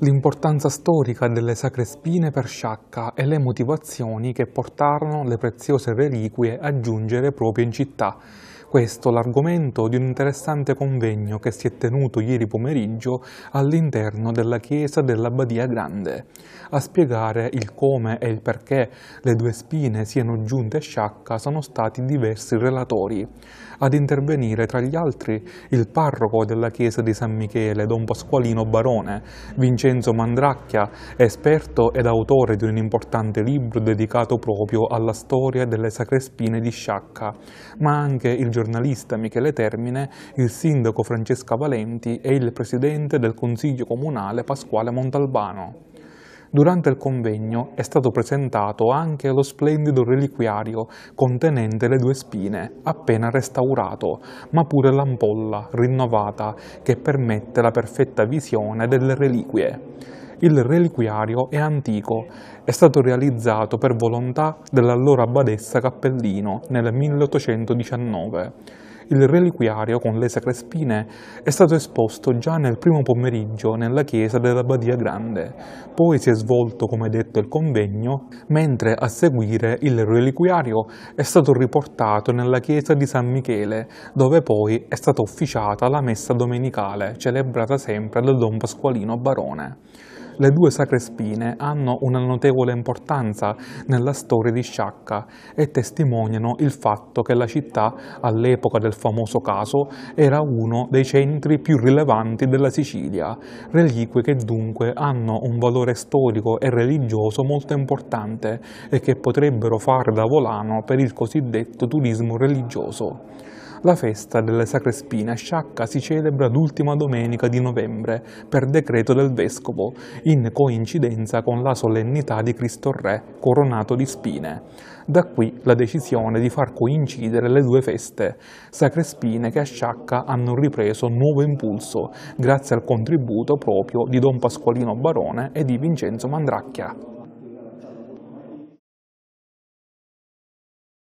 l'importanza storica delle sacre spine per Sciacca e le motivazioni che portarono le preziose reliquie a giungere proprio in città, questo l'argomento di un interessante convegno che si è tenuto ieri pomeriggio all'interno della chiesa dell'Abbadia Grande, a spiegare il come e il perché le due spine siano giunte a Sciacca sono stati diversi relatori. Ad intervenire tra gli altri il parroco della chiesa di San Michele, Don Pasqualino Barone, Vincenzo Mandracchia, esperto ed autore di un importante libro dedicato proprio alla storia delle sacre spine di Sciacca, ma anche il giornalista Michele Termine, il sindaco Francesca Valenti e il presidente del Consiglio Comunale Pasquale Montalbano. Durante il convegno è stato presentato anche lo splendido reliquiario contenente le due spine, appena restaurato, ma pure l'ampolla rinnovata che permette la perfetta visione delle reliquie. Il reliquiario è antico, è stato realizzato per volontà dell'allora badessa Cappellino nel 1819. Il reliquiario con le sacre spine è stato esposto già nel primo pomeriggio nella chiesa della Badia Grande, poi si è svolto, come detto, il convegno, mentre a seguire il reliquiario è stato riportato nella chiesa di San Michele, dove poi è stata officiata la messa domenicale, celebrata sempre da Don Pasqualino Barone. Le due sacre spine hanno una notevole importanza nella storia di Sciacca e testimoniano il fatto che la città, all'epoca del famoso caso, era uno dei centri più rilevanti della Sicilia, reliquie che dunque hanno un valore storico e religioso molto importante e che potrebbero fare da volano per il cosiddetto turismo religioso. La festa delle Sacre Spine a Sciacca si celebra l'ultima domenica di novembre per decreto del Vescovo, in coincidenza con la solennità di Cristo Re coronato di spine. Da qui la decisione di far coincidere le due feste, Sacre Spine che a Sciacca hanno ripreso nuovo impulso grazie al contributo proprio di Don Pasqualino Barone e di Vincenzo Mandracchia.